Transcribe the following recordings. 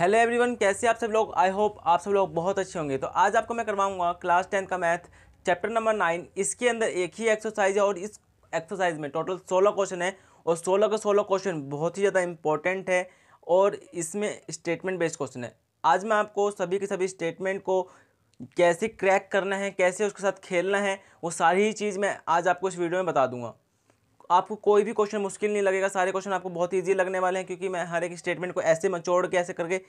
hello everyone कैसे आप सब लोग आई होप आप सब लोग बहुत अच्छे होंगे तो आज आपको मैं करवाऊंगा क्लास टेन का मैथ चैप्टर नंबर नाइन इसके अंदर एक ही एक्सरसाइज है और इस एक्सरसाइज में टोटल सोलह क्वेश्चन है और सोलह का सोलह क्वेश्चन बहुत ही ज़्यादा इंपॉर्टेंट है और इसमें स्टेटमेंट बेस्ड क्वेश्चन है आज मैं आपको सभी के सभी स्टेटमेंट को कैसे क्रैक करना है कैसे उसके साथ खेलना है वो सारी ही चीज़ मैं आज आपको इस वीडियो में बता दूंगा आपको कोई भी क्वेश्चन मुश्किल नहीं लगेगा सारे क्वेश्चन आपको बहुत ईजी लगने वाले हैं क्योंकि मैं हर एक स्टेटमेंट को ऐसे मचोड़ के ऐसे करके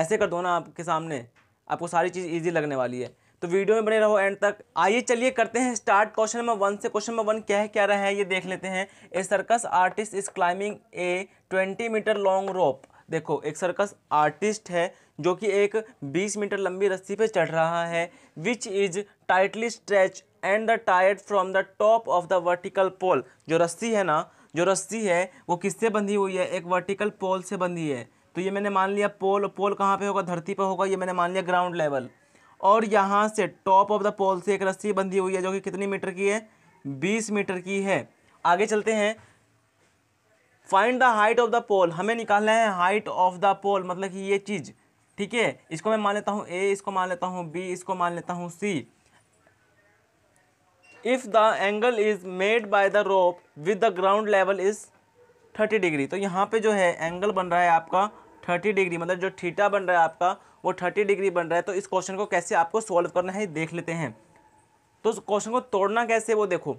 ऐसे कर दो ना आपके सामने आपको सारी चीज़ ईजी लगने वाली है तो वीडियो में बने रहो एंड तक आइए चलिए करते हैं स्टार्ट क्वेश्चन नंबर वन से क्वेश्चन नंबर वन क्या है क्या रहा है ये देख लेते हैं a circus artist is climbing a twenty metre long rope देखो एक सर्कस आर्टिस्ट है जो कि एक 20 मीटर लंबी रस्सी पे चढ़ रहा है which is tightly stretch and the tied from the top of the vertical pole जो रस्सी है ना जो रस्सी है वो किससे बंधी हुई है एक वर्टिकल पोल से बंधी है तो ये मैंने मान लिया पोल पोल कहाँ पे होगा धरती पे होगा ये मैंने मान लिया ग्राउंड लेवल और यहाँ से टॉप ऑफ द पोल से एक रस्सी बंधी हुई है जो कि कितनी मीटर की है बीस मीटर की है आगे चलते हैं find the height of the pole हमें निकालना है हाइट ऑफ द पोल मतलब कि ये चीज़ ठीक है इसको मैं मान लेता हूँ ए इसको मान लेता हूँ बी इसको मान लेता हूँ C if the angle is made by the rope with the ground level is thirty degree तो यहाँ पे जो है एंगल बन रहा है आपका थर्टी डिग्री मतलब जो थीटा बन रहा है आपका वो थर्टी डिग्री बन रहा है तो इस क्वेश्चन को कैसे आपको सॉल्व करना है देख लेते हैं तो क्वेश्चन को तोड़ना कैसे वो देखो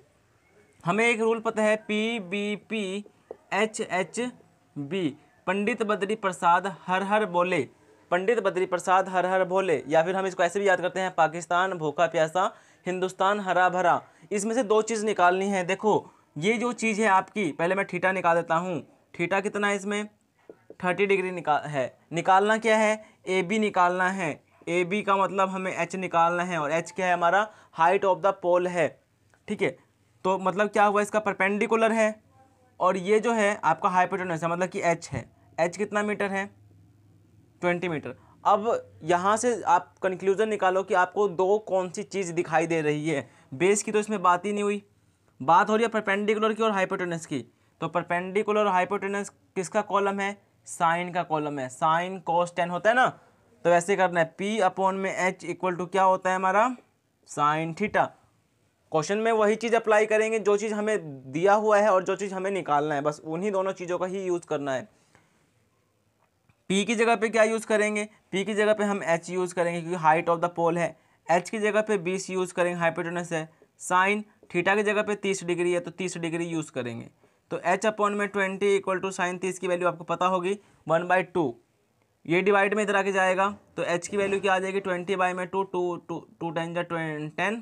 हमें एक रूल पता है P B P H H B Pandit Badri Prasad हर हर बोले पंडित बद्री प्रसाद हर हर भोले या फिर हम इसको ऐसे भी याद करते हैं पाकिस्तान भूखा प्यासा हिंदुस्तान हरा भरा इसमें से दो चीज़ निकालनी है देखो ये जो चीज़ है आपकी पहले मैं ठीठा निकाल देता हूँ ठीठा कितना है इसमें थर्टी डिग्री निकाल है निकालना क्या है ए बी निकालना है ए बी का मतलब हमें एच निकालना है और एच क्या है हमारा हाइट ऑफ द पोल है ठीक है तो मतलब क्या हुआ इसका परपेंडिकुलर है और ये जो है आपका हाइपोटेनस है मतलब कि एच है एच कितना मीटर है ट्वेंटी मीटर अब यहाँ से आप कंक्लूज़न निकालो कि आपको दो कौन सी चीज़ दिखाई दे रही है बेस की तो इसमें बात ही नहीं हुई बात हो रही है परपेंडिकुलर की और हाइपोटेनस की तो परपेंडिकुलर और हाइपोटेनस किसका कॉलम है साइन का कॉलम है साइन कॉस टेन होता है ना तो ऐसे करना है पी अपॉन में एच इक्वल टू क्या होता है हमारा साइन थीटा क्वेश्चन में वही चीज़ अप्लाई करेंगे जो चीज़ हमें दिया हुआ है और जो चीज़ हमें निकालना है बस उन्हीं दोनों चीज़ों का ही यूज़ करना है पी की जगह पे क्या यूज़ करेंगे पी की जगह पे हम एच यूज़ करेंगे क्योंकि हाइट ऑफ द पोल है एच की जगह पे बीस यूज़ करेंगे हाइपोटेनस है साइन थीटा की जगह पे तीस डिग्री है तो तीस डिग्री यूज़ करेंगे तो एच अपॉन में ट्वेंटी इक्वल टू साइन तीस की वैल्यू आपको पता होगी वन बाई टू ये डिवाइड में इधर आके जाएगा तो एच की वैल्यू क्या आ जाएगी ट्वेंटी बाई में two two two two ten जा टेन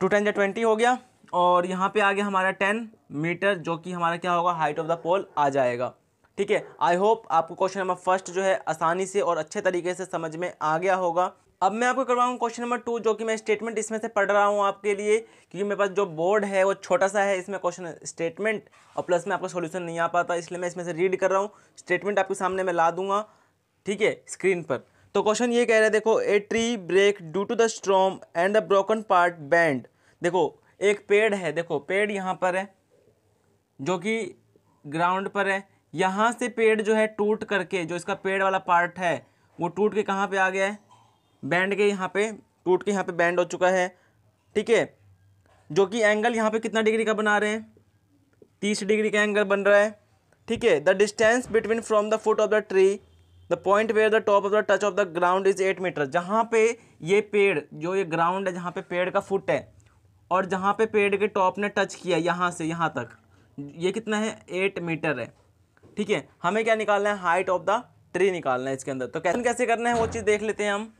टू टेन जा ट्वेंटी हो गया और यहाँ पे आ गया हमारा टेन मीटर जो कि हमारा क्या होगा हाइट ऑफ द पोल आ जाएगा ठीक है आई होप आपको क्वेश्चन नंबर फर्स्ट जो है आसानी से और अच्छे तरीके से समझ में आ गया होगा अब मैं आपको करवाऊँ क्वेश्चन नंबर टू जो कि मैं स्टेटमेंट इसमें से पढ़ रहा हूँ आपके लिए क्योंकि मेरे पास जो बोर्ड है वो छोटा सा है इसमें क्वेश्चन स्टेटमेंट और प्लस में आपका सोल्यूशन नहीं आ पाता इसलिए मैं इसमें से रीड कर रहा हूँ स्टेटमेंट आपके सामने मैं ला दूंगा ठीक है स्क्रीन पर तो क्वेश्चन ये कह रहे हैं देखो a tree break due to the storm and the broken part bend देखो एक पेड़ है देखो पेड़ यहाँ पर है जो कि ग्राउंड पर है यहाँ से पेड़ जो है टूट करके जो इसका पेड़ वाला पार्ट है वो टूट के कहाँ पे आ गया है बैंड के यहाँ पे टूट के यहाँ पे बैंड हो चुका है ठीक है जो कि एंगल यहाँ पे कितना डिग्री का बना रहे हैं तीस डिग्री का एंगल बन रहा है ठीक है the distance between from the foot of the tree the point where the top of the touch of the ground is eight metre जहाँ पे ये पेड़ जो ये ग्राउंड है जहाँ पे पेड़ का फुट है और जहाँ पे पेड़ के टॉप ने टच किया यहाँ से यहाँ तक ये कितना है एट मीटर है ठीक है हमें क्या निकालना है हाइट ऑफ द ट्री निकालना है इसके अंदर तो कैसे करना है वो चीज़ देख लेते हैं हम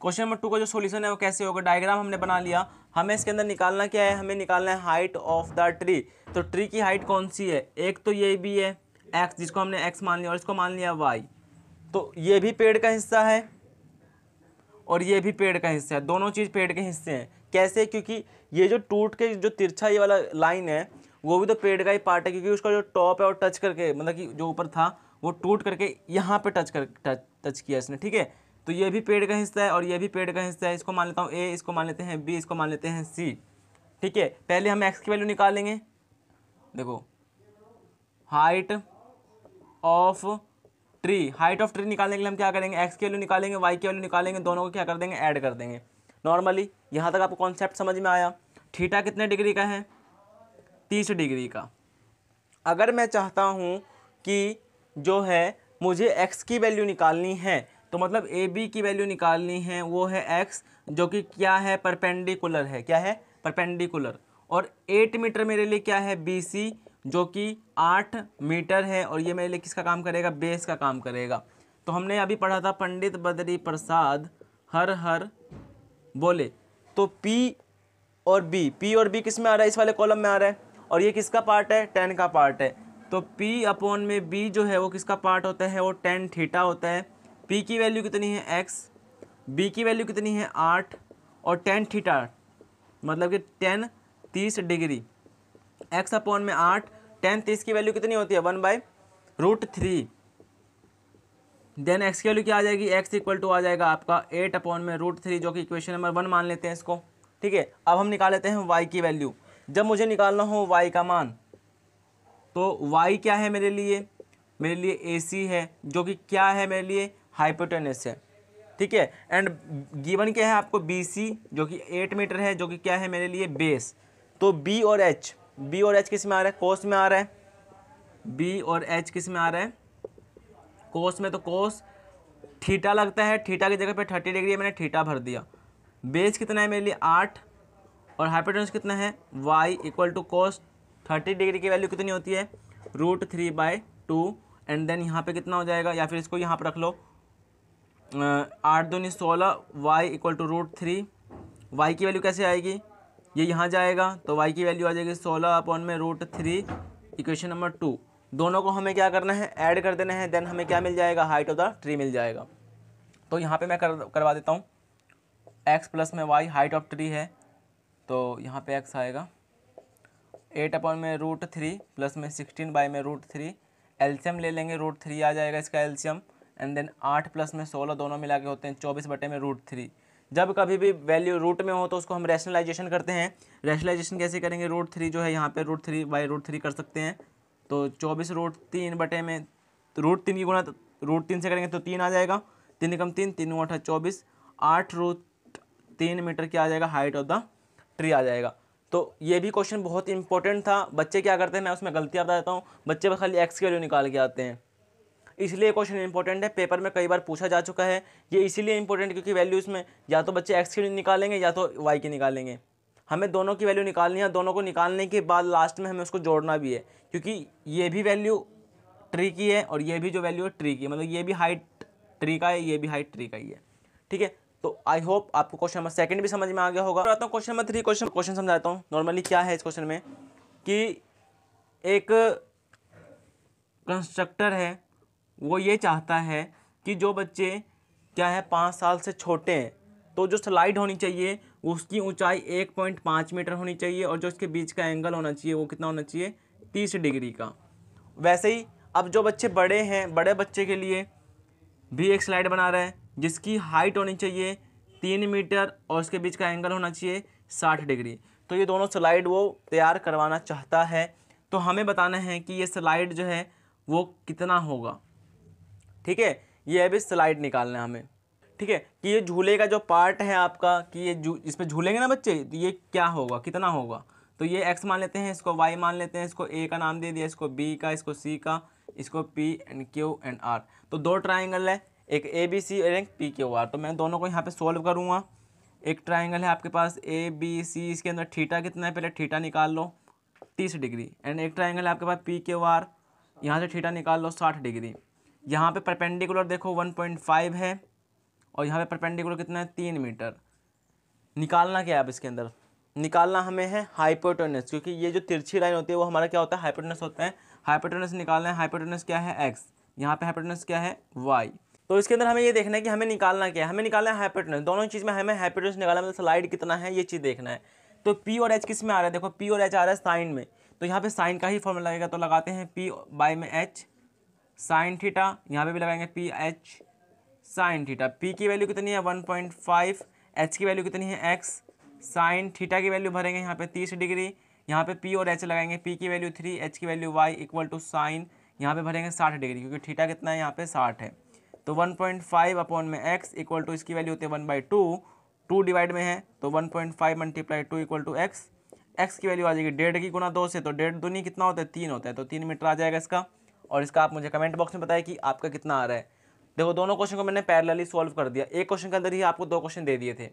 क्वेश्चन नंबर टू का जो सोल्यूशन है वो कैसे होगा डायग्राम हमने बना लिया हमें इसके अंदर निकालना क्या है हमें निकालना है हाइट ऑफ द ट्री तो ट्री की हाइट कौन सी है एक तो ये भी है एक्स जिसको हमने एक्स मान लिया और इसको मान लिया वाई तो ये भी पेड़ का हिस्सा है और ये भी पेड़ का हिस्सा है दोनों चीज़ पेड़ के हिस्से हैं कैसे क्योंकि ये जो टूट के जो तिरछा ये वाला लाइन है वो भी तो पेड़ का ही पार्ट है क्योंकि उसका जो टॉप है वो टच करके मतलब कि जो ऊपर था वो टूट करके यहाँ पे टच कर टच टच किया इसने ठीक है तो ये भी पेड़ का हिस्सा है और ये भी पेड़ का हिस्सा है इसको मान लेता हूँ ए इसको मान लेते हैं बी इसको मान लेते हैं सी ठीक है पहले हम एक्स की वैल्यू निकालेंगे देखो height of tree height of tree निकालने के लिए हम क्या करेंगे एक्स की वैल्यू निकालेंगे वाई की वैल्यू निकालेंगे दोनों को क्या कर देंगे ऐड कर देंगे नॉर्मली यहाँ तक आपको कॉन्सेप्ट समझ में आया थीटा कितने डिग्री का है तीस डिग्री का अगर मैं चाहता हूँ कि जो है मुझे एक्स की वैल्यू निकालनी है तो मतलब ए बी की वैल्यू निकालनी है वो है एक्स जो कि क्या है परपेंडिकुलर है क्या है परपेंडिकुलर और एट मीटर मेरे लिए क्या है बी सी जो कि आठ मीटर है और ये मेरे लिए किसका काम करेगा बेस का काम करेगा तो हमने अभी पढ़ा था पंडित बद्री प्रसाद हर हर बोले तो पी और बी पी और बी किस में आ रहा है इस वाले कॉलम में आ रहा है और ये किसका पार्ट है टेन का पार्ट है तो पी अपोन में बी जो है वो किसका पार्ट होता है वो टेन थीटा होता है पी की वैल्यू कितनी है एक्स बी की वैल्यू कितनी है आठ और टेन थीटा मतलब कि टेन तीस डिग्री एक्स अपॉन में आठ टेन तीस की वैल्यू कितनी होती है one by root three then x की वैल्यू क्या आ जाएगी एक्स इक्वल टू आ जाएगा आपका एट अपॉन में रूट थ्री जो कि इक्वेशन नंबर वन मान लेते हैं इसको ठीक है अब हम निकाल लेते हैं वाई की वैल्यू जब मुझे निकालना हो वाई का मान तो वाई क्या है मेरे लिए मेरे लिए ए सी है जो कि क्या है मेरे लिए हाइपोटेनस है ठीक है एंड गिवन क्या है आपको बी सी जो कि एट मीटर है जो कि क्या है मेरे लिए बेस तो बी और एच बी और एच किस में आ रहा है कोस में आ रहा है बी और एच किस में आ रहा है कोस में तो कोस थीटा लगता है थीटा की जगह पे थर्टी डिग्री है मैंने थीटा भर दिया बेस कितना है मेरे लिए आठ और हाइपोटेंस कितना है y equal to cos thirty degree की वैल्यू कितनी होती है root three by two and then यहाँ पे कितना हो जाएगा या फिर इसको यहाँ पर रख लो आठ दूनी सोलह y equal to root three y की वैल्यू कैसे आएगी ये यहाँ जाएगा तो वाई की वैल्यू आ जाएगी सोलह अपॉन में root three equation number two दोनों को हमें क्या करना है ऐड कर देना है देन हमें क्या मिल जाएगा हाइट ऑफ द ट्री मिल जाएगा तो यहाँ पे मैं कर करवा देता हूँ एक्स प्लस में वाई हाइट ऑफ ट्री है तो यहाँ पे एक्स आएगा एट अपॉन में रूट थ्री प्लस में सिक्सटीन बाई में रूट थ्री एल्शियम ले लेंगे रूट थ्री आ जाएगा इसका एल्शियम एंड देन आठ प्लस में सोलह दोनों मिला के होते हैं चौबीस बटे में रूट थ्री जब कभी भी वैल्यू रूट में हो तो उसको हम रैशनलाइजेशन करते हैं रैशनलाइजेशन कैसे करेंगे रूट थ्री जो है यहाँ पे root three by root three कर सकते हैं तो चौबीस रूट तीन बटे में रूट तीन की गुणा रूट तो, तीन से करेंगे तो तीन आ जाएगा तीन कम तीन तीन अठा चौबीस आठ रूट तीन मीटर क्या आ जाएगा हाइट ऑफ द ट्री आ जाएगा तो ये भी क्वेश्चन बहुत इंपॉर्टेंट था बच्चे क्या करते हैं मैं उसमें गलतियाँ बता देता हूँ बच्चे बस खाली एक्स की वैल्यू निकाल के आते हैं इसलिए क्वेश्चन इंपॉर्टेंट है पेपर में कई बार पूछा जा चुका है ये इसीलिए इंपॉर्टेंट क्योंकि वैल्यूज़ में या तो बच्चे एक्स की निकालेंगे या तो वाई की निकालेंगे हमें दोनों की वैल्यू निकालनी है दोनों को निकालने के बाद लास्ट में हमें उसको जोड़ना भी है क्योंकि ये भी वैल्यू ट्री की है और ये भी जो वैल्यू है ट्री की है मतलब ये भी हाइट ट्री का है ये भी हाइट ट्री का ही है ठीक है तो आई होप आपको क्वेश्चन नंबर सेकंड भी समझ में आ गया होगा आता हूँ question number three question question समझाता हूँ नॉर्मली क्या है इस क्वेश्चन में कि एक कंस्ट्रक्टर है वो ये चाहता है कि जो बच्चे क्या है पाँच साल से छोटे हैं तो जो स्लाइड होनी चाहिए उसकी ऊंचाई एक पॉइंट पाँच मीटर होनी चाहिए और जो इसके बीच का एंगल होना चाहिए वो कितना होना चाहिए तीस डिग्री का वैसे ही अब जो बच्चे बड़े हैं बड़े बच्चे के लिए भी एक स्लाइड बना रहे हैं जिसकी हाइट होनी चाहिए तीन मीटर और उसके बीच का एंगल होना चाहिए साठ डिग्री तो ये दोनों स्लाइड वो तैयार करवाना चाहता है तो हमें बताना है कि ये स्लाइड जो है वो कितना होगा ठीक है ये अभी स्लाइड निकालना है हमें ठीक है कि ये झूले का जो पार्ट है आपका कि ये इस पर झूलेंगे ना बच्चे तो ये क्या होगा कितना होगा तो ये एक्स मान लेते हैं इसको वाई मान लेते हैं इसको ए का नाम दे दिया इसको बी का इसको सी का इसको P and Q and R तो दो ट्राइंगल है एक ए बी सी और एक पी क्यू आर तो मैं दोनों को यहाँ पर सोल्व करूँगा एक ट्राइंगल है आपके पास ए बी सी इसके अंदर ठीठा कितना है पहले ठीठा निकाल लो तीस डिग्री एंड एक ट्राइंगल है आपके पास पी क्यू आर यहाँ से ठीठा निकाल लो साठ डिग्री यहाँ पे परपेंडिकुलर देखो 1.5 है और यहाँ पे परपेंडिकुलर कितना है तीन मीटर निकालना क्या है अब इसके अंदर निकालना हमें है हाइपोटोनस क्योंकि ये जो तिरछी लाइन होती है वो हमारा क्या होता है हाइपोटोनस होता है हाइपोटोनस निकालना है हाइपोटोनस क्या है एक्स यहाँ पर हाइपोटोनस क्या है वाई तो इसके अंदर हमें ये देखना है कि हमें निकालना क्या है हमें निकालना है हाइपोटोनस दोनों चीज़ में हमें हाइपोटोनस निकालना मतलब स्लाइड कितना है ये चीज़ देखना है तो पी और एच किस में आ रहा है देखो पी और एच आ रहा है साइन में तो यहाँ पे साइन का ही फॉर्मूला लगेगा तो लगाते हैं पी बाई में एच साइन थीटा यहाँ पे भी लगाएंगे P H sine theta P की वैल्यू कितनी है वन पॉइंट फाइव एच की वैल्यू कितनी है एक्स साइन थीटा की वैल्यू भरेंगे यहाँ पे तीस डिग्री यहाँ पे पी और एच लगाएंगे पी की वैल्यू थ्री एच की value y equal to sine यहाँ पे भरेंगे साठ डिग्री क्योंकि थीटा कितना है यहाँ पे साठ है तो वन पॉइंट फाइव अपॉन में एक्स इक्वल टू इसकी वैल्यू होती है one by two two divide में है तो one point five multiply two equal to x x की वैल्यू आ जाएगी डेढ़ की गुना दो से तो डेढ़ दूनी कितना होता है तीन होता है तो तीन मीटर आ जाएगा इसका और इसका आप मुझे कमेंट बॉक्स में बताएं कि आपका कितना आ रहा है देखो दोनों क्वेश्चन को मैंने पैरलली सॉल्व कर दिया एक क्वेश्चन के अंदर ही आपको दो क्वेश्चन दे दिए थे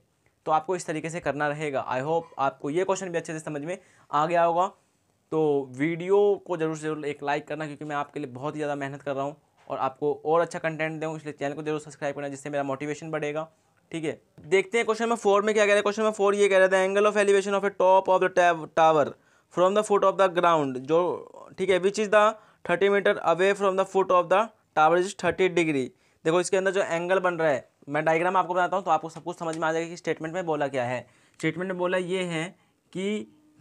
तो आपको इस तरीके से करना रहेगा आई होप आपको ये क्वेश्चन भी अच्छे से समझ में आ गया होगा तो वीडियो को ज़रूर से ज़रूर एक लाइक करना क्योंकि मैं आपके लिए बहुत ही ज़्यादा मेहनत कर रहा हूँ और आपको और अच्छा कंटेंट दूँ इसलिए चैनल को जरूर सब्सक्राइब करना जिससे मेरा मोटिवेशन बढ़ेगा ठीक है देखते हैं क्वेश्चन नंबर फोर में क्या कह रहा है क्वेश्चन नंबर फोर ये कह रहा था angle of elevation of a top of the tower from the foot of the ground जो ठीक है which is the thirty metre away from the foot of the tower is thirty degree देखो इसके अंदर जो एंगल बन रहा है मैं डायग्राम आपको बताता हूँ तो आपको सब कुछ समझ में आ जाएगा कि स्टेटमेंट में बोला क्या है स्टेटमेंट में बोला ये है कि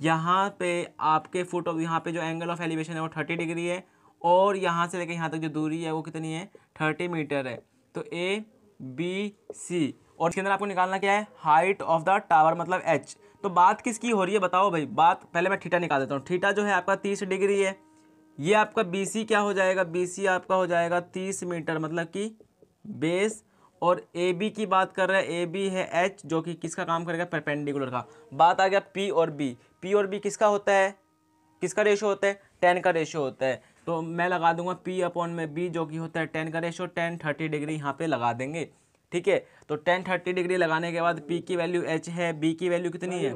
यहाँ पे आपके फुट ऑफ यहाँ पे जो एंगल ऑफ एलिवेशन है वो थर्टी डिग्री है और यहाँ से लेकर यहाँ तक जो दूरी है वो कितनी है थर्टी मीटर है तो ए बी सी और इसके अंदर आपको निकालना क्या है हाइट ऑफ द टावर मतलब एच तो बात किसकी हो रही है बताओ भाई बात पहले मैं ठीटा निकाल देता हूँ ठीटा जो है आपका तीस डिग्री है ये आपका बीसी क्या हो जाएगा बीसी आपका हो जाएगा तीस मीटर मतलब कि बेस और ए बी की बात कर रहे हैं ए बी है एच जो कि किसका काम करेगा परपेंडिकुलर का बात आ गया पी और बी पी और बी किसका होता है किसका रेशो होता है टेन का रेशो होता है तो मैं लगा दूंगा पी अपॉन में बी जो कि होता है टेन का रेशो टेन थर्टी डिग्री यहाँ पे लगा देंगे ठीक है तो टेन थर्टी डिग्री लगाने के बाद पी की वैल्यू एच है बी की वैल्यू कितनी है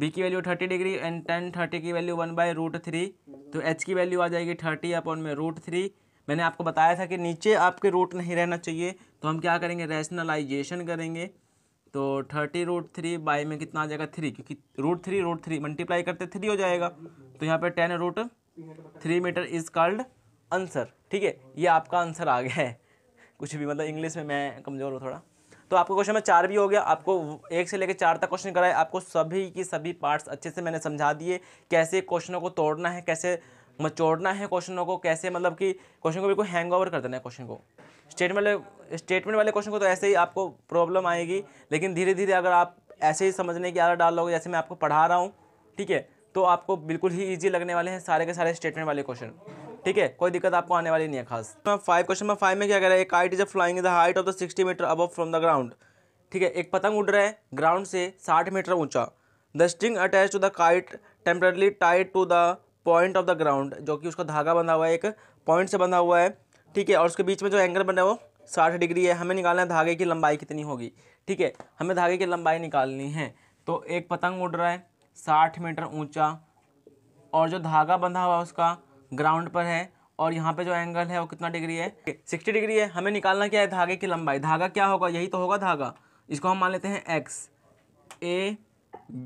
बी की value thirty degree and tan thirty की value one by root three तो एच की वैल्यू आ जाएगी थर्टी अपॉन में रूट थ्री मैंने आपको बताया था कि नीचे आपके रूट नहीं रहना चाहिए तो हम क्या करेंगे रैशनलाइजेशन करेंगे तो थर्टी रूट थ्री बाई में कितना आ जाएगा थ्री क्योंकि root three root three multiply करते थ्री हो जाएगा तो यहाँ पर ten root three metre is called answer ठीक है ये आपका आंसर आ गया है कुछ भी मतलब इंग्लिश में मैं कमज़ोर हूँ थोड़ा तो आपको क्वेश्चन में चार भी हो गया आपको एक से लेकर चार तक क्वेश्चन कराए आपको सभी की सभी पार्ट्स अच्छे से मैंने समझा दिए कैसे क्वेश्चनों को तोड़ना है कैसे मचोड़ना है क्वेश्चनों को कैसे मतलब कि क्वेश्चन को बिल्कुल हैंग ओवर कर देना है क्वेश्चन को स्टेटमेंट वाले स्टेटमेंट वाले क्वेश्चन को तो ऐसे ही आपको प्रॉब्लम आएगी लेकिन धीरे धीरे अगर आप ऐसे ही समझने की आदत डाल लोगे जैसे मैं आपको पढ़ा रहा हूँ ठीक है तो आपको बिल्कुल ही ईजी लगने वाले हैं सारे के सारे स्टेटमेंट वाले क्वेश्चन ठीक है कोई दिक्कत आपको आने वाली नहीं है खास फाइव क्वेश्चन नंबर फाइव में क्या कह रहा है kite is flying the height of the sixty metre above from the ground ठीक है एक पतंग उड़ रहा है ग्राउंड से साठ मीटर ऊंचा the string attach to the kite temporarily tied to the point of the ground जो कि उसका धागा बंधा हुआ है एक पॉइंट से बंधा हुआ है ठीक है और उसके बीच में जो एंगल बना है वो साठ डिग्री है हमें निकालना है धागे की लंबाई कितनी होगी ठीक है हमें धागे की लंबाई निकालनी है तो एक पतंग उड़ रहा है साठ मीटर ऊंचा और जो धागा बंधा हुआ है उसका ग्राउंड पर है और यहाँ पे जो एंगल है वो कितना डिग्री है सिक्सटी डिग्री है हमें निकालना क्या है धागे की लंबाई धागा क्या होगा यही तो होगा धागा इसको हम मान लेते हैं एक्स ए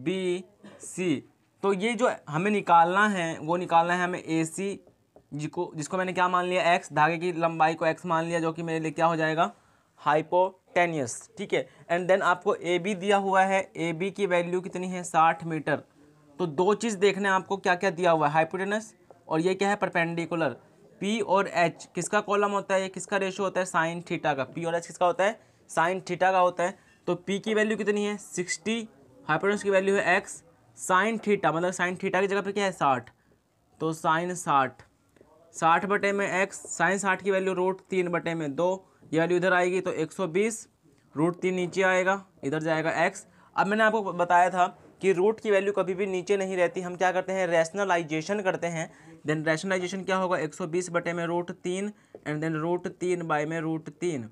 बी सी तो ये जो हमें निकालना है वो निकालना है हमें ए सी जिसको जिसको मैंने क्या मान लिया एक्स धागे की लंबाई को एक्स मान लिया जो कि मेरे लिए क्या हो जाएगा हाइपोटेनियस ठीक है एंड देन आपको ए बी दिया हुआ है ए बी की वैल्यू कितनी है साठ मीटर तो दो चीज़ देखने आपको क्या क्या दिया हुआ है हाइपोटेनस और ये क्या है परपेंडिकुलर पी और एच किसका कॉलम होता है किसका रेशो होता है साइन थीटा का पी और एच किसका होता है साइन थीटा का होता है तो पी की वैल्यू कितनी है सिक्सटी हाइपोटेंस की वैल्यू है एक्स साइन थीटा मतलब साइन थीटा की जगह पर क्या है साठ तो साइन साठ साठ बटे में एक्स साइन साठ की वैल्यू रूट तीन बटे में दो ये वैल्यू इधर आएगी तो एक सौ बीस रूट तीन नीचे आएगा इधर जाएगा एक्स अब मैंने आपको बताया था कि रूट की वैल्यू कभी भी नीचे नहीं रहती हम क्या करते हैं रैशनलाइजेशन करते हैं देन रैशनलाइजेशन क्या होगा 120 बटे में रूट तीन एंड देन रूट तीन बाई में रूट तीन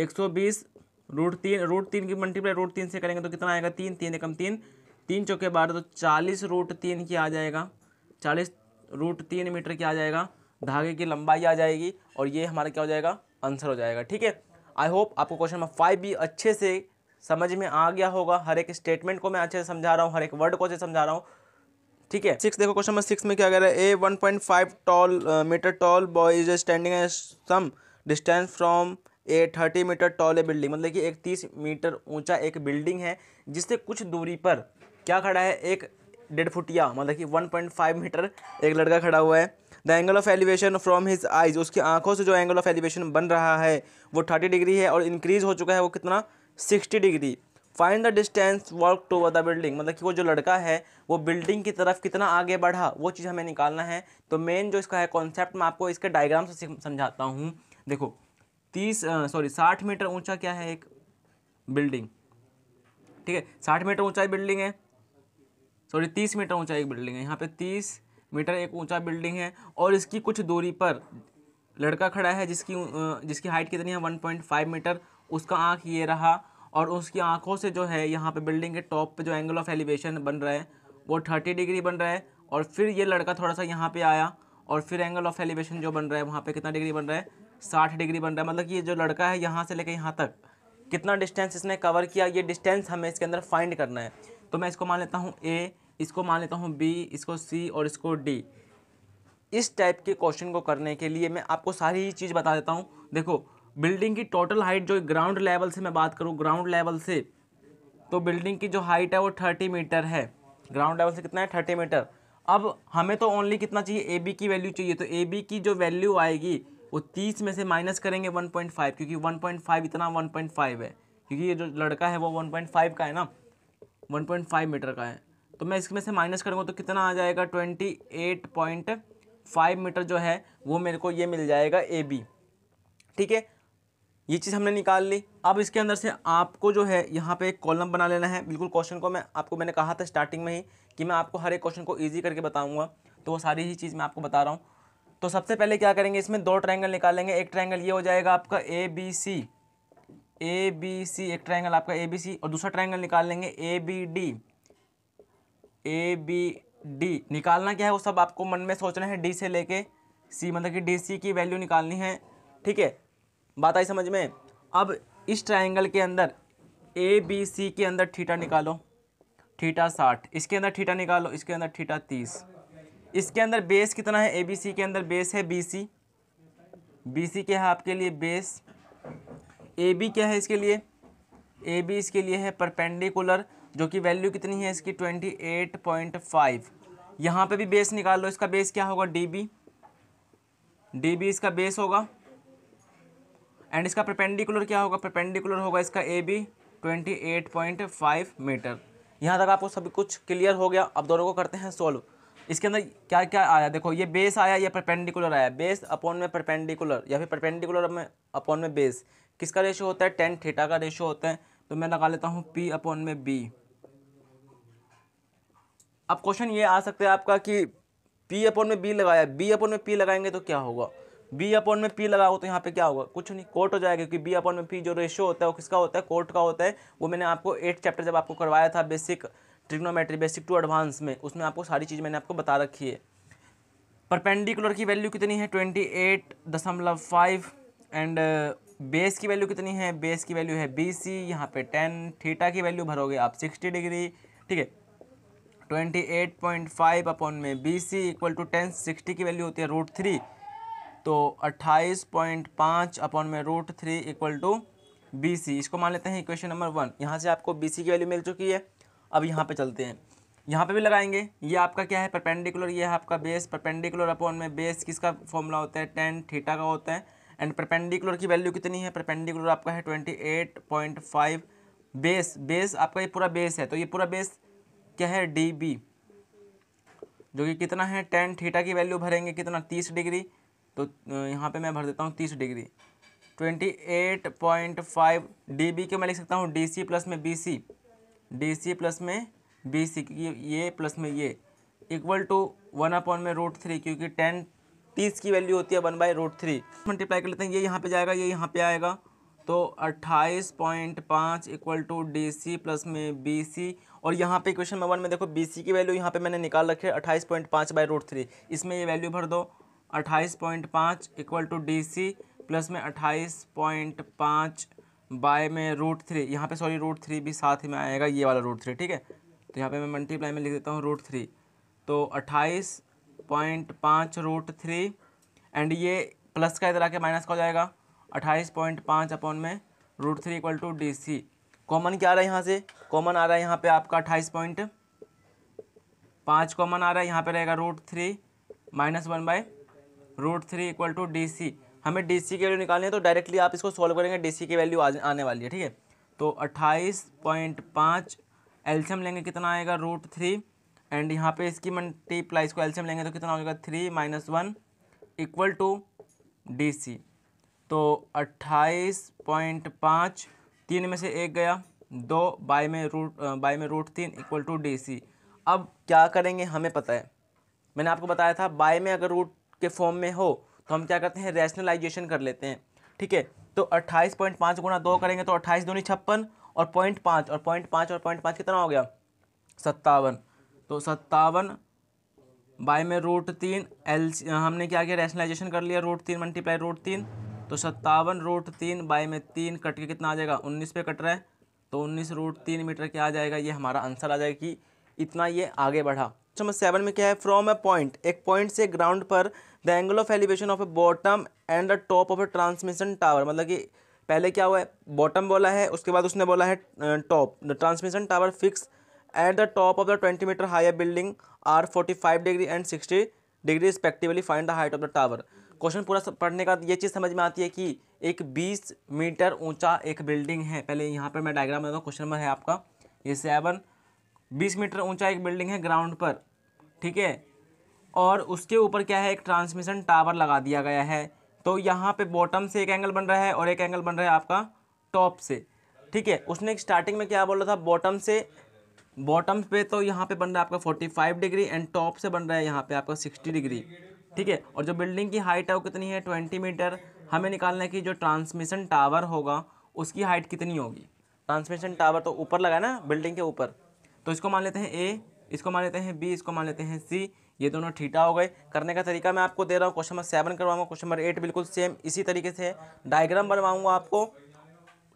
एक सौ बीस रूट तीन रूट तीन की मल्टीप्लाई रूट तीन से करेंगे तो कितना आएगा तीन तीन एकम तीन तीन चौके बारह तो चालीस रूट तीन की आ जाएगा चालीस रूट तीन मीटर की आ जाएगा धागे की लंबाई आ जाएगी और ये हमारा क्या हो जाएगा आंसर हो जाएगा ठीक है आई होप आपको क्वेश्चन नंबर फाइव भी अच्छे से समझ में आ गया होगा हर एक स्टेटमेंट को मैं अच्छे से समझा रहा हूँ हर एक वर्ड को अच्छे समझा रहा हूँ ठीक है सिक्स देखो क्वेश्चन नंबर सिक्स में क्या कह रहा है a one point five tall metre tall boy is standing at some distance from a thirty metre tall a building मतलब कि एक तीस मीटर ऊंचा एक बिल्डिंग है जिससे कुछ दूरी पर क्या खड़ा है एक डेढ़ फुटिया मतलब कि वन पॉइंट फाइव मीटर एक लड़का खड़ा हुआ है the angle of elevation from his eyes उसकी आंखों से जो एंगल ऑफ एलिवेशन बन रहा है वो थर्टी डिग्री है और इंक्रीज हो चुका है वो कितना sixty degree find the distance walk to the building मतलब कि वो जो लड़का है वो बिल्डिंग की तरफ कितना आगे बढ़ा वो चीज़ हमें निकालना है तो मेन जो इसका है कॉन्सेप्ट मैं आपको इसके डायग्राम से समझाता हूँ देखो तीस सॉरी साठ मीटर ऊंचा क्या है एक बिल्डिंग ठीक है साठ मीटर ऊंचाई बिल्डिंग है सॉरी तीस मीटर ऊंचाई एक बिल्डिंग है यहाँ पे तीस मीटर एक ऊंचा बिल्डिंग है और इसकी कुछ दूरी पर लड़का खड़ा है जिसकी जिसकी हाइट कितनी है वन पॉइंट फाइव मीटर उसका आँख ये रहा और उसकी आँखों से जो है यहाँ पे बिल्डिंग के टॉप पे जो एंगल ऑफ एलिवेशन बन रहा है वो थर्टी डिग्री बन रहा है और फिर ये लड़का थोड़ा सा यहाँ पे आया और फिर एंगल ऑफ एलिवेशन जो बन रहा है वहाँ पे कितना डिग्री बन रहा है साठ डिग्री बन रहा है मतलब कि ये जो लड़का है यहाँ से लेकर यहाँ तक कितना डिस्टेंस इसने कवर किया ये डिस्टेंस हमें इसके अंदर फाइंड करना है तो मैं इसको मान लेता हूँ ए इसको मान लेता हूँ बी इसको सी और इसको डी इस टाइप के क्वेश्चन को करने के लिए मैं आपको सारी चीज़ बता देता हूँ देखो बिल्डिंग की टोटल हाइट जो ग्राउंड लेवल से मैं बात करूँ ग्राउंड लेवल से तो बिल्डिंग की जो हाइट है वो थर्टी मीटर है ग्राउंड लेवल से कितना है थर्टी मीटर अब हमें तो ओनली कितना चाहिए ए बी की वैल्यू चाहिए तो ए बी की जो वैल्यू आएगी वो तीस में से माइनस करेंगे वन पॉइंट फाइव क्योंकि वन पॉइंट फाइव इतना वन पॉइंट फाइव है क्योंकि ये जो लड़का है वो वन पॉइंट फाइव का है ना वन पॉइंट फाइव मीटर का है तो मैं इसमें से माइनस करूँगा तो कितना आ जाएगा twenty eight point five metre जो है वो मेरे को ये मिल जाएगा ए बी ठीक है ये चीज़ हमने निकाल ली अब इसके अंदर से आपको जो है यहाँ पे एक कॉलम बना लेना है बिल्कुल क्वेश्चन को मैं आपको मैंने कहा था स्टार्टिंग में ही कि मैं आपको हर एक क्वेश्चन को ईजी करके बताऊँगा तो वो सारी ही चीज़ मैं आपको बता रहा हूँ तो सबसे पहले क्या करेंगे इसमें दो ट्रायंगल निकालेंगे एक ट्राइंगल ये हो जाएगा आपका A B C A B C एक ट्राइंगल आपका ए बी सी और दूसरा ट्राइंगल निकाल लेंगे A B D A B D निकालना क्या है वो सब आपको मन में सोचना है डी से लेके सी मतलब कि डी सी की वैल्यू निकालनी है ठीक है बात आई समझ में अब इस ट्राइंगल के अंदर ए बी सी के अंदर ठीठा निकालो ठीठा साठ इसके अंदर ठीठा निकालो इसके अंदर ठीठा तीस इसके अंदर बेस कितना है ए बी सी के अंदर बेस है बी सी बी सी क्या है आपके लिए बेस ए बी क्या है इसके लिए ए बी इसके लिए है परपेंडिकुलर जो कि वैल्यू कितनी है इसकी ट्वेंटी एट पॉइंट फाइव यहाँ पर भी बेस निकाल लो इसका बेस क्या होगा डी बी डी बी इसका बेस होगा एंड इसका परपेंडिकुलर क्या होगा प्रपेंडिकुलर होगा इसका A B twenty eight point five metre यहाँ तक आपको सब कुछ क्लियर हो गया अब दोनों को करते हैं सोल्व इसके अंदर क्या क्या आया देखो ये बेस आया या परपेंडिकुलर आया बेस अपॉन में परपेंडिकुलर या फिर परपेंडिकुलर में अपॉन में बेस किसका रेशो होता है टेन थीटा का रेशो होता है तो मैं लगा लेता हूँ पी अपॉन में बी अब क्वेश्चन ये आ सकता है आपका कि पी अपॉन में बी लगाया बी अपॉन में पी लगाएंगे तो क्या होगा बी अपॉन में पी लगाओ तो यहाँ पे क्या होगा कुछ नहीं कोर्ट हो जाएगा क्योंकि बी अपॉन में पी जो रेशियो होता है वो किसका होता है कोर्ट का होता है वो मैंने आपको एट चैप्टर जब आपको करवाया था basic trigonometry basic to advance में उसमें आपको सारी चीज़ मैंने आपको बता रखी है परपेंडिकुलर की वैल्यू कितनी है ट्वेंटी एट दशमलव फाइव एंड बेस की वैल्यू कितनी है बेस की वैल्यू है बी सी यहाँ पर टेन थीटा की वैल्यू भरोगे आप सिक्सटी डिग्री ठीक है twenty eight point five upon में B C equal to tan sixty की वैल्यू होती है रूट थ्री तो 28.5 अपॉन में root three equal to B C इसको मान लेते हैं इक्वेशन नंबर वन यहाँ से आपको बी सी की वैल्यू मिल चुकी है अब यहाँ पे चलते हैं यहाँ पे भी लगाएंगे ये आपका क्या है परपेंडिकुलर ये है आपका बेस परपेंडिकुलर अपॉन में बेस किसका फॉर्मूला होता है टेन थीटा का होता है एंड परपेंडिकुलर की वैल्यू कितनी है परपेंडिकुलर आपका है twenty eight point five base base आपका ये पूरा बेस है तो ये पूरा बेस क्या है डी बी जो कि कितना है टेन थीटा की वैल्यू भरेंगे कितना तीस डिग्री तो यहाँ पे मैं भर देता हूँ तीस degree twenty eight point five D B के मैं लिख सकता हूँ डी सी प्लस में B C D C plus में बी सी क्योंकि ये प्लस में ये इक्वल टू वन अपॉन में रूट थ्री क्योंकि टेन तीस की वैल्यू होती है one by root three multiply कर लेते हैं ये यहाँ पे जाएगा ये यहाँ पे आएगा तो अट्ठाईस पॉइंट पाँच equal to D C plus में बी सी और यहाँ पे क्वेश्चन नंबर वन में देखो बी सी की वैल्यू यहाँ पे मैंने निकाल रखी है अट्ठाईस पॉइंट पाँच बाई रूट थ्री इसमें ये वैल्यू भर दो अट्ठाईस पॉइंट पाँच equal to D C plus में अट्ठाईस पॉइंट पाँच बाय में रूट थ्री यहाँ पर सॉरी रूट थ्री भी साथ ही में आएगा ये वाला रूट थ्री ठीक है तो यहाँ पे मैं मल्टीप्लाई में लिख देता हूँ रूट थ्री तो अट्ठाईस पॉइंट पाँच रूट थ्री एंड ये प्लस का इधर आके माइनस का हो जाएगा अट्ठाईस पॉइंट पाँच अपॉन में root three equal to D C common क्या आ रहा है यहाँ से कॉमन आ रहा है यहाँ पे आपका अट्ठाईस पॉइंट पाँच कॉमन आ रहा है यहाँ पे रहेगा root three minus one by root three equal to D C हमें डी सी की वैल्यू निकालनी है तो डायरेक्टली आप इसको सॉल्व करेंगे डी सी की वैल्यू आने वाली है ठीक है तो अट्ठाईस पॉइंट पाँच एल्शियम लेंगे कितना आएगा रूट थ्री एंड यहाँ पे इसकी मल्टीप्लाई इसको एल्शियम लेंगे तो कितना हो जाएगा three minus one equal to D C तो अट्ठाईस पॉइंट पाँच तीन में से एक गया दो बाई में रूट बाई में रूट तीन इक्वल टू डी सी अब क्या करेंगे हमें पता है मैंने आपको बताया था बाई में अगर रूट के फॉर्म में हो तो हम क्या करते हैं रैशनलाइजेशन कर लेते हैं ठीक है तो अट्ठाईस पॉइंट पाँच गुना दो करेंगे तो अट्ठाईस दूनी छप्पन और पॉइंट पाँच और पॉइंट पाँच और पॉइंट पाँच कितना हो गया सत्तावन तो सत्तावन बाय में रूट तीन एल हमने क्या किया रैशनलाइजेशन कर लिया रूट तीन मल्टीप्लाई रूट तीन तो सत्तावन रूट तीन बाई में तीन कट के कितना आ जाएगा उन्नीस पे कट रहा है तो उन्नीस रूट तीन मीटर क्या आ जाएगा ये हमारा आंसर आ जाएगा कि इतना ये आगे बढ़ा नंबर सेवन में क्या है फ्रॉम अ पॉइंट एक पॉइंट से ग्राउंड पर the angle of elevation of a bottom and the top of a transmission tower मतलब कि पहले क्या हुआ है बॉटम बोला है उसके बाद उसने बोला है top the transmission tower fix at the top of the twenty metre higher building are forty five degree and sixty degree respectively find the height of the tower question पूरा पढ़ने का ये चीज़ समझ में आती है कि एक बीस मीटर ऊंचा एक बिल्डिंग है पहले यहाँ पर मैं डायग्राम बनाता हूँ क्वेश्चन नंबर है आपका ये सेवन बीस मीटर ऊंचा एक बिल्डिंग है ग्राउंड पर ठीक है और उसके ऊपर क्या है एक ट्रांसमिशन टावर लगा दिया गया है तो यहाँ पे बॉटम से एक एंगल बन रहा है और एक एंगल बन रहा है आपका टॉप से ठीक है उसने स्टार्टिंग में क्या बोला था बॉटम से बॉटम पे तो यहाँ पे बन रहा है आपका 45 डिग्री एंड टॉप से बन रहा है यहाँ पे आपका 60 डिग्री ठीक है और जो बिल्डिंग की हाइट है वो कितनी है 20 मीटर हमें निकालना है कि जो ट्रांसमिशन टावर होगा उसकी हाइट कितनी होगी ट्रांसमिशन टावर तो ऊपर लगा ना बिल्डिंग के ऊपर तो इसको मान लेते हैं ए इसको मान लेते हैं बी इसको मान लेते हैं सी ये दोनों ठीठा हो गए करने का तरीका मैं आपको दे रहा हूँ क्वेश्चन नंबर सेवन करवाऊंगा क्वेश्चन नंबर एट बिल्कुल सेम इसी तरीके से डायग्राम बनवाऊंगा आपको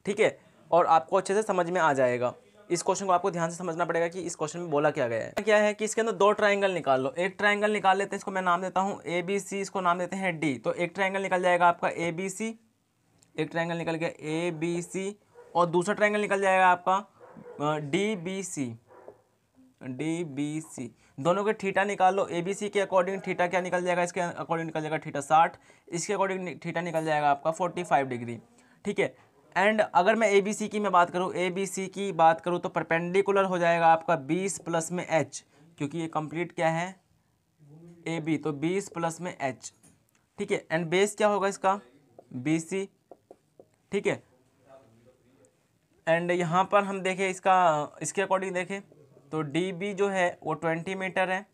ठीक है और आपको अच्छे से समझ में आ जाएगा इस क्वेश्चन को आपको ध्यान से समझना पड़ेगा कि इस क्वेश्चन में बोला क्या गया है क्या है कि इसके अंदर दो ट्राइंगल निकाल लो एक ट्राइंगल निकाल लेते हैं इसको मैं नाम देता हूँ ए बी सी इसको नाम देते हैं डी तो एक ट्राइंगल निकल जाएगा आपका ए बी सी एक ट्राइंगल निकल गया ए बी सी और दूसरा ट्राइंगल निकल जाएगा आपका D B C D B C दोनों के ठीटा निकाल लो ए बी सी के अकॉर्डिंग ठीटा क्या निकल जाएगा इसके अकॉर्डिंग निकल जाएगा ठीठा साठ इसके अकॉर्डिंग ठीठा निकल जाएगा आपका फोर्टी फाइव डिग्री ठीक है एंड अगर मैं ए बी सी की मैं बात करूँ ए बी सी की बात करूँ तो परपेंडिकुलर हो जाएगा आपका बीस प्लस में एच क्योंकि ये कंप्लीट क्या है ए बी तो बीस प्लस में एच ठीक है एंड बेस क्या होगा इसका बी सी ठीक है एंड यहाँ पर हम देखें इसका इसके अकॉर्डिंग देखें तो डी बी जो है वो ट्वेंटी मीटर है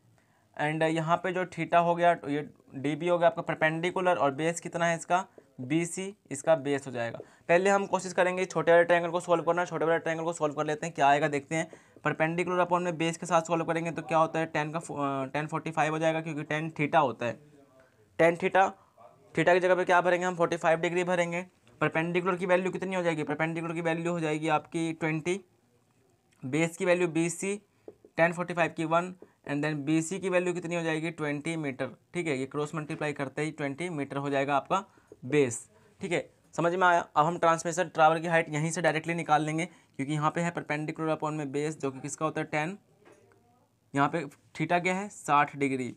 एंड यहाँ पे जो ठीटा हो गया तो ये डी बी हो गया आपका परपेंडिकुलर और बेस कितना है इसका बी सी इसका बेस हो जाएगा पहले हम कोशिश करेंगे छोटे वाले ट्रायंगल को सोल्व करना छोटे वाले ट्रायंगल को सोल्व कर लेते हैं क्या आएगा देखते हैं परपेंडिकुलर अपन में बेस के साथ सोल्व करेंगे तो क्या होता है टेन का टेन फोर्टी फाइव हो जाएगा क्योंकि टेन थीटा होता है टेन थीटा थीटा की जगह पर क्या भरेंगे हम फोर्टी फाइव डिग्री भरेंगे परपेंडिकुलर की वैल्यू कितनी हो जाएगी परपेंडिकुलर की वैल्यू हो जाएगी आपकी ट्वेंटी बेस की value B C ten forty five की one and then B C की वैल्यू कितनी हो जाएगी ट्वेंटी मीटर ठीक है ये क्रॉस मल्टीप्लाई करते ही ट्वेंटी मीटर हो जाएगा आपका बेस ठीक है समझ में आया अब हम ट्रांसमिशन ट्रावल की हाइट यहीं से डायरेक्टली निकाल लेंगे क्योंकि यहाँ पे है परपेंडिकुलर अपॉन में बेस जो कि किसका होता है टेन यहाँ पे ठीटा क्या है साठ डिग्री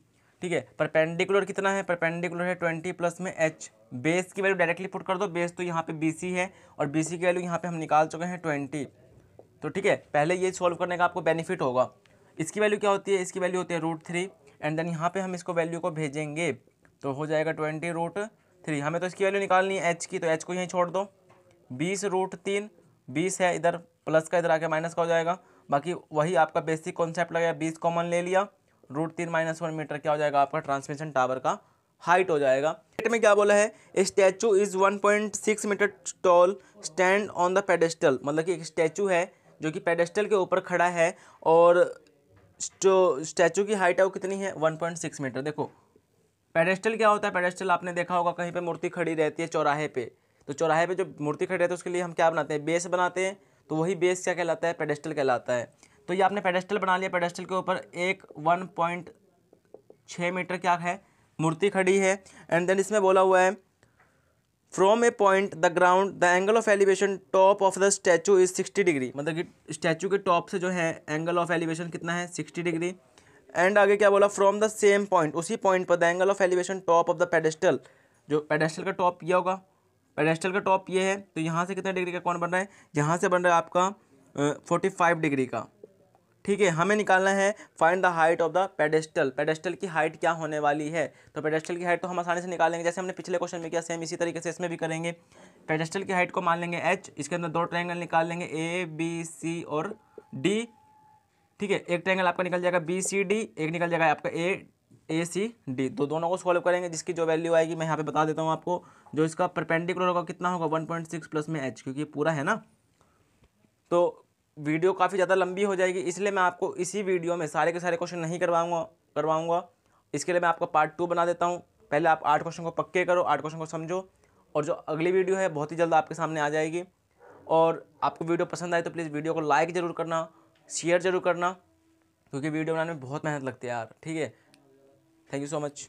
ठीक है परपेंडिकुलर कितना है परपेंडिकुलर है ट्वेंटी प्लस में एच बेस की वैल्यू डायरेक्टली पुट कर दो बेस तो यहाँ पे बी है और बी की वैल्यू यहाँ पे हम निकाल चुके हैं ट्वेंटी तो ठीक है पहले ये सॉल्व करने का आपको बेनिफिट होगा इसकी वैल्यू क्या होती है इसकी वैल्यू होती है रूट थ्री एंड देन यहाँ पे हम इसको वैल्यू को भेजेंगे तो हो जाएगा ट्वेंटी रूट थ्री हमें तो इसकी वैल्यू निकालनी है एच की तो एच को यहीं छोड़ दो बीस रूट तीन बीस है इधर प्लस का इधर आके माइनस का हो जाएगा बाकी वही आपका बेसिक कॉन्सेप्ट लगेगा बीस कॉमन ले लिया रूट तीन माइनस वन मीटर क्या हो जाएगा आपका ट्रांसमिशन टावर का हाइट हो जाएगा हाइट में क्या बोला है statue is six metre tall stand on the pedestal मतलब कि एक स्टैचू है जो कि पेडेस्टल के ऊपर खड़ा है और जो स्टैचू की हाइट है वो कितनी है 1.6 मीटर देखो पेडेस्टल क्या होता है पेडेस्टल आपने देखा होगा कहीं पे मूर्ति खड़ी रहती है चौराहे पे तो चौराहे पे जो मूर्ति खड़ी रहती है उसके लिए हम क्या बनाते हैं बेस बनाते हैं तो वही बेस क्या कहलाता है पेडेस्टल कहलाता है तो ये आपने पेडेस्टल बना लिया पेडेस्टल के ऊपर एक वन मीटर क्या है मूर्ति खड़ी है एंड देन इसमें बोला हुआ है from a point the ground the angle of elevation top of the statue is sixty degree मतलब कि स्टैचू के टॉप से जो है एंगल ऑफ एलिवेशन कितना है सिक्सटी डिग्री एंड आगे क्या बोला फ्रॉम द सेम पॉइंट उसी पॉइंट पर the angle of elevation top of the pedestal जो पेडेस्टल का टॉप यह होगा पेडेस्टल का टॉप ये है तो यहाँ से कितना डिग्री का कौन बन रहा है यहाँ से बन रहा है आपका फोर्टी फाइव डिग्री का ठीक है हमें निकालना है find the height of the pedestal pedestal की हाइट क्या होने वाली है तो पेडेस्टल की हाइट तो हम आसानी से निकालेंगे जैसे हमने पिछले क्वेश्चन में किया सेम इसी तरीके से इसमें भी करेंगे पेडेस्टल की हाइट को मान लेंगे एच इसके अंदर दो ट्रैंगल निकाल लेंगे ए बी सी और डी ठीक है एक ट्रैंगल आपका निकल जाएगा बी सी डी एक निकल जाएगा आपका ए ए सी डी तो दोनों को सॉल्व करेंगे जिसकी जो वैल्यू आएगी मैं यहाँ पे बता देता हूँ आपको जो इसका परपेंडिकुलर होगा कितना होगा 1.6 प्लस में एच क्योंकि पूरा है ना तो वीडियो काफ़ी ज़्यादा लंबी हो जाएगी इसलिए मैं आपको इसी वीडियो में सारे के सारे क्वेश्चन नहीं करवाऊँगा करवाऊँगा इसके लिए मैं आपका पार्ट टू बना देता हूँ पहले आप आठ क्वेश्चन को पक्के करो आठ क्वेश्चन को समझो और जो अगली वीडियो है बहुत ही जल्द आपके सामने आ जाएगी और आपको वीडियो पसंद आए तो प्लीज़ वीडियो को लाइक ज़रूर करना शेयर ज़रूर करना क्योंकि वीडियो बनाने में बहुत मेहनत लगती है यार ठीक है थैंक यू सो मच